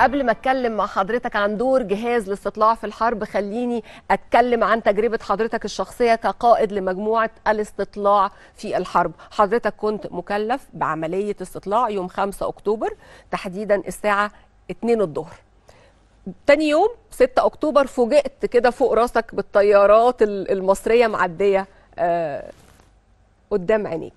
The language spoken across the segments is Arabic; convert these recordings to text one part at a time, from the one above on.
قبل ما اتكلم مع حضرتك عن دور جهاز الاستطلاع في الحرب خليني اتكلم عن تجربه حضرتك الشخصيه كقائد لمجموعه الاستطلاع في الحرب حضرتك كنت مكلف بعمليه استطلاع يوم 5 اكتوبر تحديدا الساعه 2 الظهر تاني يوم 6 اكتوبر فوجئت كده فوق راسك بالطيارات المصريه معديه آه، قدام عينيك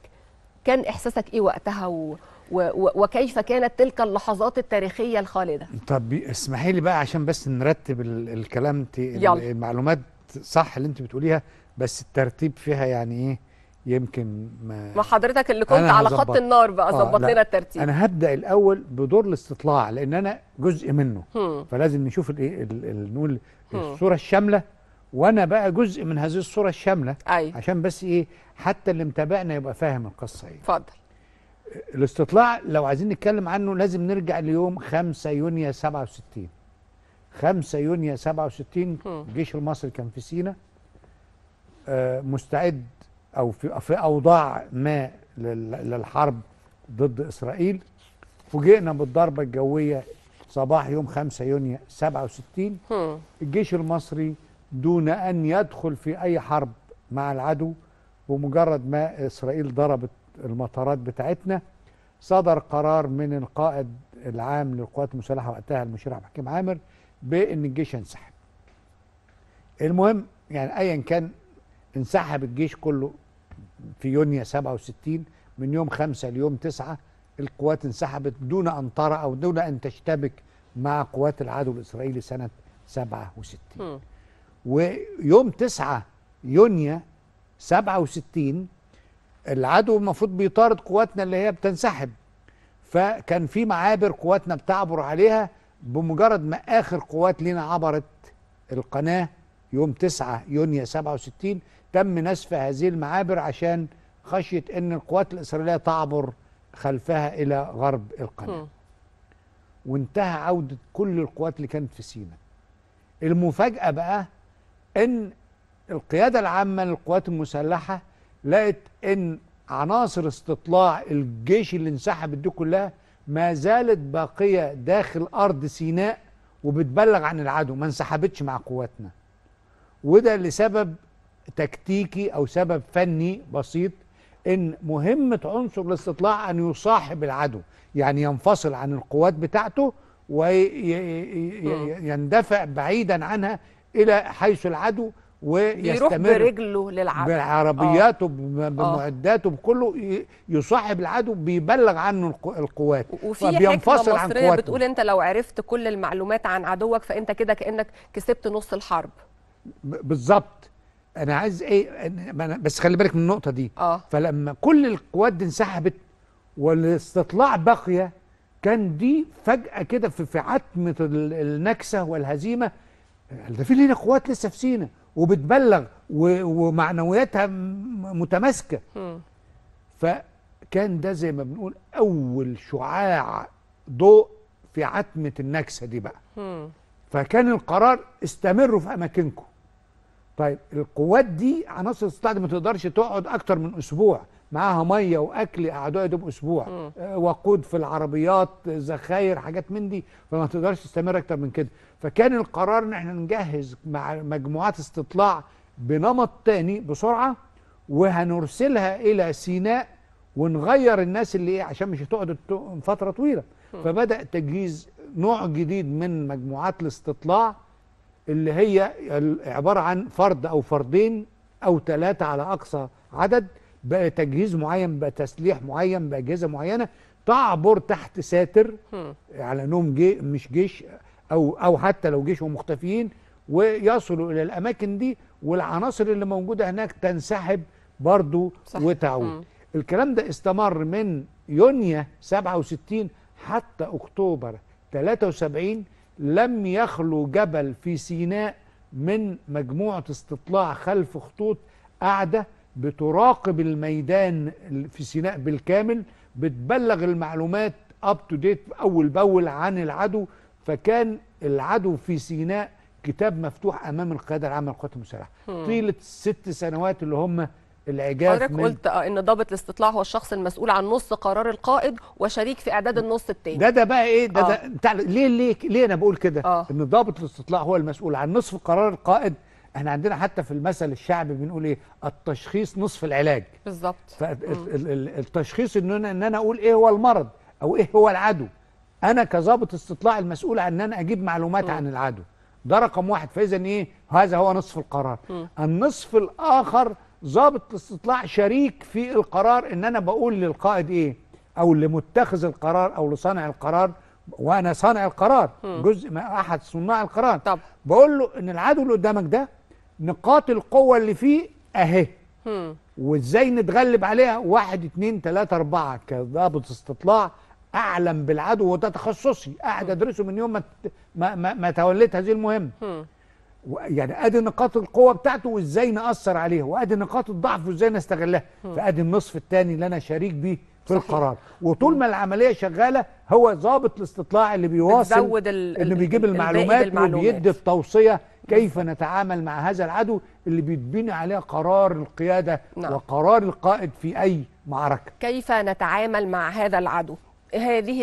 كان احساسك ايه وقتها و... وكيف كانت تلك اللحظات التاريخية الخالدة طب اسمحي لي بقى عشان بس نرتب الكلام يلا. المعلومات صح اللي انت بتقوليها بس الترتيب فيها يعني ايه يمكن ما ما حضرتك اللي كنت على خط النار بقى آه، ظبط آه لنا الترتيب انا هبدا الاول بدور الاستطلاع لان انا جزء منه هم. فلازم نشوف الايه نقول الصوره الشامله وانا بقى جزء من هذه الصوره الشامله أي. أيوه. عشان بس ايه حتى اللي متابعنا يبقى فاهم القصه ايه اتفضل الاستطلاع لو عايزين نتكلم عنه لازم نرجع ليوم 5 يونيو 67 5 يونيو 67 الجيش المصري كان في سينا آه، مستعد او في في اوضاع ما للحرب ضد اسرائيل فوجئنا بالضربه الجويه صباح يوم 5 يونيو 67 الجيش المصري دون ان يدخل في اي حرب مع العدو بمجرد ما اسرائيل ضربت المطارات بتاعتنا صدر قرار من القائد العام للقوات المسلحه وقتها المشير عبد الحكيم عامر بان الجيش ينسحب. المهم يعني ايا كان انسحب الجيش كله في يونيو 67 من يوم 5 ليوم 9 القوات انسحبت دون ان ترى او دون ان تشتبك مع قوات العدو الاسرائيلي سنه 67 ويوم 9 يونيو 67 العدو المفروض بيطارد قواتنا اللي هي بتنسحب فكان في معابر قواتنا بتعبر عليها بمجرد ما اخر قوات لينا عبرت القناه يوم 9 يونيو 67 تم نسف هذه المعابر عشان خشيه ان القوات الاسرائيليه تعبر خلفها الى غرب القناه. وانتهى عوده كل القوات اللي كانت في سيناء. المفاجاه بقى ان القياده العامه للقوات المسلحه لقت ان عناصر استطلاع الجيش اللي انسحبت دي كلها ما زالت باقيه داخل ارض سيناء وبتبلغ عن العدو ما انسحبتش مع قواتنا وده لسبب تكتيكي او سبب فني بسيط ان مهمه عنصر الاستطلاع ان يصاحب العدو يعني ينفصل عن القوات بتاعته ويندفع بعيدا عنها الى حيث العدو ويستمر يروح برجله للعدو بعربياته آه. بمعداته بكله يصاحب العدو بيبلغ عنه القوات وفي فبينفصل عن قواته بتقول انت لو عرفت كل المعلومات عن عدوك فانت كده كانك كسبت نص الحرب بالظبط انا عايز ايه بس خلي بالك من النقطه دي آه. فلما كل القوات دي انسحبت والاستطلاع باقيه كان دي فجاه كده في عتمه النكسه والهزيمه ده في لنا قوات لسه في سينا وبتبلغ ومعنوياتها متماسكه فكان ده زي ما بنقول اول شعاع ضوء في عتمه النكسه دي بقى فكان القرار استمروا في اماكنكم طيب القوات دي عناصر الاستطلاع دي ما تقدرش تقعد اكتر من اسبوع معاها ميه واكل قعدوا يدوب اسبوع م. آه، وقود في العربيات ذخاير حاجات من دي فما تقدرش تستمر اكتر من كده فكان القرار ان احنا نجهز مع مجموعات استطلاع بنمط تاني بسرعه وهنرسلها الى سيناء ونغير الناس اللي ايه عشان مش هتقعد فتره طويله فبدا تجهيز نوع جديد من مجموعات الاستطلاع اللي هي عبارة عن فرد أو فردين أو ثلاثة على أقصى عدد بتجهيز معين بتسليح معين بأجهزة معينة تعبر تحت ساتر على أنهم جي مش جيش أو, أو حتى لو جيش ومختفيين ويصلوا إلى الأماكن دي والعناصر اللي موجودة هناك تنسحب برضو صح. وتعود الكلام ده استمر من يونيو 67 حتى أكتوبر 73 لم يخلو جبل في سيناء من مجموعة استطلاع خلف خطوط قاعدة بتراقب الميدان في سيناء بالكامل بتبلغ المعلومات اب تو ديت اول باول عن العدو فكان العدو في سيناء كتاب مفتوح امام القياده العامه للقوات المسلحه طيله الست سنوات اللي هم العجاف حضرتك قلت آه، ان ضابط الاستطلاع هو الشخص المسؤول عن نص قرار القائد وشريك في اعداد النص الثاني ده ده بقى ايه ده, آه. ده ليه ليه ليه انا بقول كده آه. ان ضابط الاستطلاع هو المسؤول عن نصف قرار القائد احنا عندنا حتى في المثل الشعبي بنقول ايه التشخيص نصف العلاج بالظبط فالتشخيص ان انا ان انا اقول ايه هو المرض او ايه هو العدو انا كضابط استطلاع المسؤول عن ان انا اجيب معلومات م. عن العدو ده رقم واحد فاذا ايه هذا هو نصف القرار م. النصف الاخر ضابط الاستطلاع شريك في القرار ان انا بقول للقائد ايه او لمتخذ القرار او لصانع القرار وانا صانع القرار م. جزء ما احد صناع القرار طب. بقول له ان العدو اللي قدامك ده نقاط القوه اللي فيه اهي وازاي نتغلب عليها واحد اتنين تلاته اربعه كضابط استطلاع اعلم بالعدو وده تخصصي قاعد ادرسه من يوم ما ما, ما, ما توليت هذه المهمه يعني ادي نقاط القوه بتاعته وازاي ناثر عليها وادي نقاط الضعف وازاي نستغلها فادي النصف الثاني اللي انا شريك بيه في صحيح. القرار وطول ما العمليه شغاله هو ضابط الاستطلاع اللي بيواصل اللي بيجيب المعلومات, المعلومات. وبيدي التوصيه كيف نتعامل مع هذا العدو اللي بيتبني عليه قرار القياده نعم. وقرار القائد في اي معركه كيف نتعامل مع هذا العدو هذه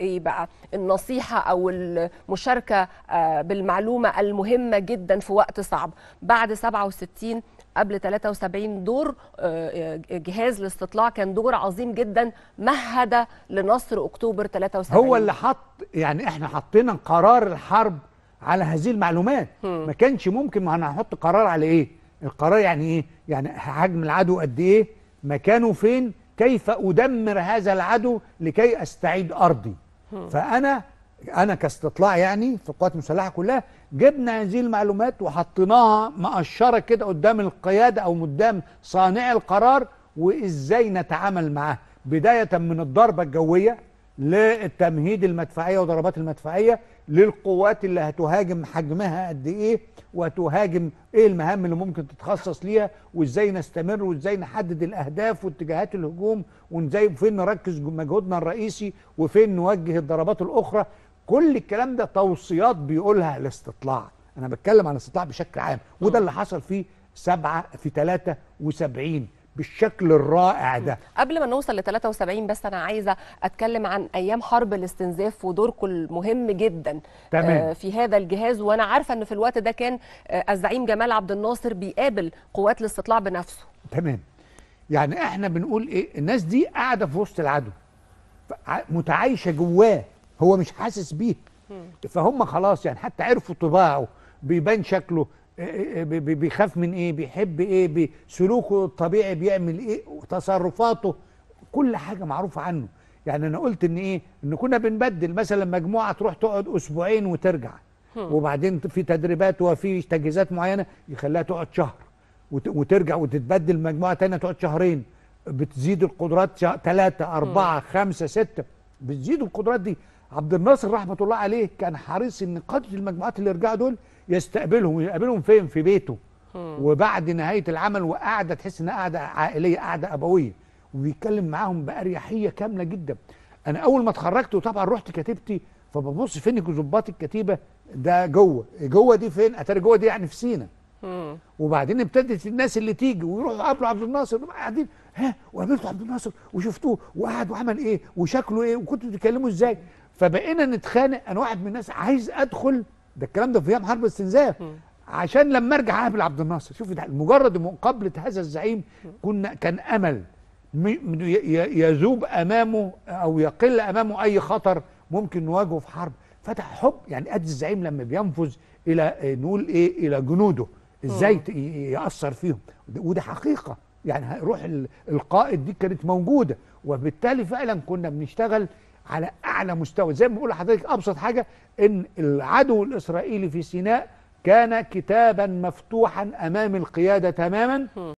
ايه بقى النصيحه او المشاركه آه، بالمعلومه المهمه جدا في وقت صعب بعد 67 قبل 73 دور آه، آه، جهاز الاستطلاع كان دور عظيم جدا مهد لنصر اكتوبر 73 هو اللي حط يعني احنا حطينا قرار الحرب على هذه المعلومات هم. ما كانش ممكن ما هنحط قرار على ايه القرار يعني ايه يعني حجم العدو قد ايه مكانه فين كيف أدمر هذا العدو لكي أستعيد أرضي فأنا أنا كاستطلاع يعني في القوات المسلحة كلها جبنا هذه المعلومات وحطيناها مقشرة كده قدام القيادة أو قدام صانع القرار وإزاي نتعامل معاه بداية من الضربة الجوية للتمهيد المدفعية وضربات المدفعية للقوات اللي هتهاجم حجمها قد ايه وهتهاجم ايه المهام اللي ممكن تتخصص ليها وازاي نستمر وازاي نحدد الاهداف واتجاهات الهجوم وازاي فين نركز مجهودنا الرئيسي وفين نوجه الضربات الاخرى كل الكلام ده توصيات بيقولها الاستطلاع انا بتكلم عن الاستطلاع بشكل عام وده اللي حصل في سبعة في 73 بالشكل الرائع ده قبل ما نوصل ل 73 بس انا عايزه اتكلم عن ايام حرب الاستنزاف ودوركم المهم جدا تمام. آه، في هذا الجهاز وانا عارفه ان في الوقت ده كان آه، الزعيم جمال عبد الناصر بيقابل قوات الاستطلاع بنفسه تمام يعني احنا بنقول ايه الناس دي قاعده في وسط العدو متعايشه جواه هو مش حاسس بيه فهم خلاص يعني حتى عرفوا طباعه بيبان شكله إيه، إيه، إيه، بيخاف من ايه بيحب ايه سلوكه الطبيعي بيعمل ايه تصرفاته كل حاجه معروفه عنه يعني انا قلت ان ايه ان كنا بنبدل مثلا مجموعه تروح تقعد اسبوعين وترجع وبعدين في تدريبات وفي تجهيزات معينه يخليها تقعد شهر وترجع وتتبدل مجموعه ثانيه تقعد شهرين بتزيد القدرات ثلاثه اربعه خمسه سته بتزيد القدرات دي عبد الناصر رحمه الله عليه كان حريص ان قاده المجموعات اللي يرجعوا دول يستقبلهم ويقابلهم فين في بيته وبعد نهايه العمل وقعده تحس انها قعده عائليه قعده ابويه وبيتكلم معاهم باريحيه كامله جدا انا اول ما اتخرجت وطبعا رحت كتيبتي فببص فين ظباط الكتيبه ده جوه جوه دي فين اتاري جوه دي يعني في سينا وبعدين ابتدت الناس اللي تيجي ويروحوا قبل عبد الناصر قاعدين ها وقابلته عبد الناصر وشفتوه وقعد وعمل ايه وشكله ايه وكنتوا بتتكلموا ازاي فبقينا نتخانق انا واحد من الناس عايز ادخل ده الكلام ده في ايام حرب الاستنزاف عشان لما ارجع اقابل عبد الناصر شوف مجرد مقابله هذا الزعيم كنا كان امل يذوب امامه او يقل امامه اي خطر ممكن نواجهه في حرب فتح حب يعني قد الزعيم لما بينفذ الى آه، نقول ايه الى جنوده ازاي ياثر فيهم وده حقيقه يعني روح القائد دي كانت موجوده وبالتالي فعلا كنا بنشتغل على اعلى مستوى زي ما بقول لحضرتك ابسط حاجه ان العدو الاسرائيلي في سيناء كان كتابا مفتوحا امام القياده تماما